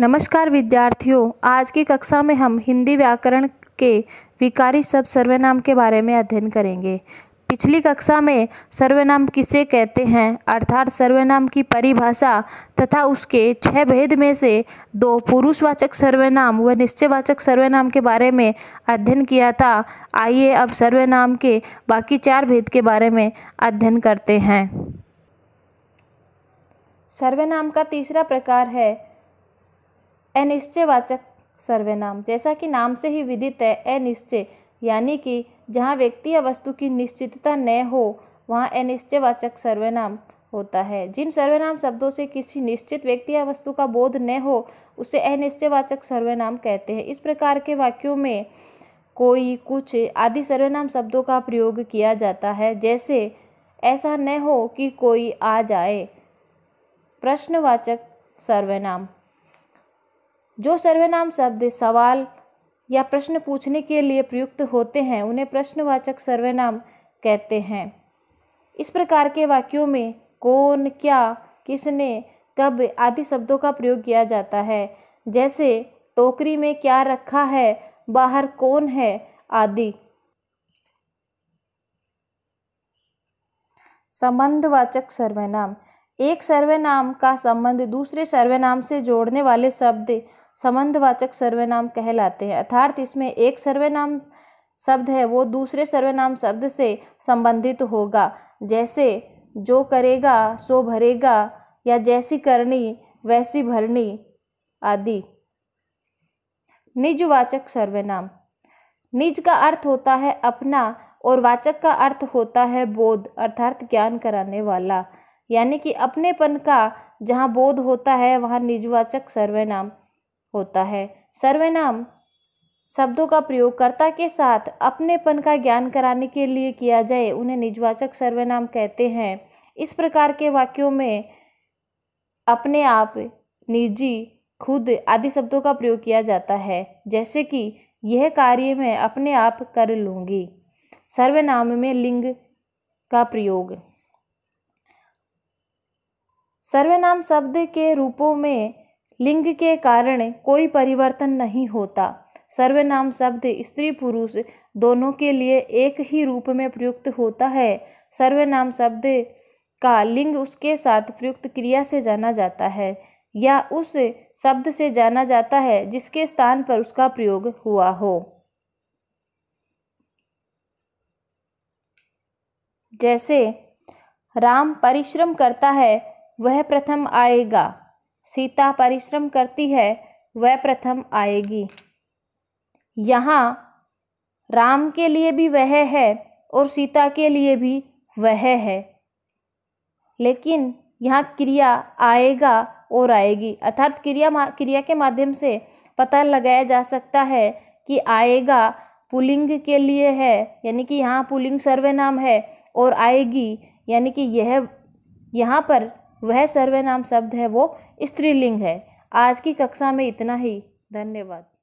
नमस्कार विद्यार्थियों आज की कक्षा में हम हिंदी व्याकरण के विकारी शब्द सर्वनाम के बारे में अध्ययन करेंगे पिछली कक्षा में सर्वनाम किसे कहते हैं अर्थात सर्वनाम की परिभाषा तथा उसके छह भेद में से दो पुरुषवाचक सर्वनाम व निश्चयवाचक सर्वनाम के बारे में अध्ययन किया था आइए अब सर्वनाम के बाकी चार भेद के बारे में अध्ययन करते हैं सर्वनाम का तीसरा प्रकार है अनिश्चयवाचक सर्वनाम जैसा कि नाम से ही विदित है अनिश्चय यानी कि जहाँ व्यक्ति या वस्तु की निश्चितता न हो वहाँ अनिश्चयवाचक सर्वनाम होता है जिन सर्वनाम शब्दों से किसी निश्चित व्यक्ति या वस्तु का बोध न हो उसे अनिश्चयवाचक सर्वनाम कहते हैं इस प्रकार के वाक्यों में कोई कुछ आदि सर्वनाम शब्दों का प्रयोग किया जाता है जैसे ऐसा न हो कि कोई आ जाए प्रश्नवाचक सर्वनाम जो सर्वनाम शब्द सवाल या प्रश्न पूछने के लिए प्रयुक्त होते हैं उन्हें प्रश्नवाचक सर्वनाम कहते हैं इस प्रकार के वाक्यों में कौन क्या किसने कब आदि शब्दों का प्रयोग किया जाता है जैसे टोकरी में क्या रखा है बाहर कौन है आदि संबंधवाचक सर्वनाम एक सर्वनाम का संबंध दूसरे सर्वनाम से जोड़ने वाले शब्द संबंधवाचक सर्वनाम कहलाते हैं अर्थात इसमें एक सर्वनाम शब्द है वो दूसरे सर्वनाम शब्द से संबंधित होगा जैसे जो करेगा सो भरेगा या जैसी करनी वैसी भरनी आदि निजवाचक सर्वनाम निज का अर्थ होता है अपना और वाचक का अर्थ होता है बोध अर्थात ज्ञान कराने वाला यानी कि अपनेपन का जहाँ बोध होता है वहाँ निजवाचक सर्वनाम होता है सर्वनाम शब्दों का प्रयोग कर्ता के साथ अपनेपन का ज्ञान कराने के लिए किया जाए उन्हें निजवाचक सर्वनाम कहते हैं इस प्रकार के वाक्यों में अपने आप निजी खुद आदि शब्दों का प्रयोग किया जाता है जैसे कि यह कार्य मैं अपने आप कर लूँगी सर्वनाम में लिंग का प्रयोग सर्वनाम शब्द के रूपों में लिंग के कारण कोई परिवर्तन नहीं होता सर्वनाम शब्द स्त्री पुरुष दोनों के लिए एक ही रूप में प्रयुक्त होता है सर्वनाम शब्द का लिंग उसके साथ प्रयुक्त क्रिया से जाना जाता है या उस शब्द से जाना जाता है जिसके स्थान पर उसका प्रयोग हुआ हो जैसे राम परिश्रम करता है वह प्रथम आएगा सीता परिश्रम करती है वह प्रथम आएगी यहाँ राम के लिए भी वह है और सीता के लिए भी वह है लेकिन यहाँ क्रिया आएगा और आएगी अर्थात क्रिया क्रिया के माध्यम से पता लगाया जा सकता है कि आएगा पुलिंग के लिए है यानी कि यहाँ पुलिंग सर्वे नाम है और आएगी यानी कि यह यहाँ पर वह सर्वनाम शब्द है वो स्त्रीलिंग है आज की कक्षा में इतना ही धन्यवाद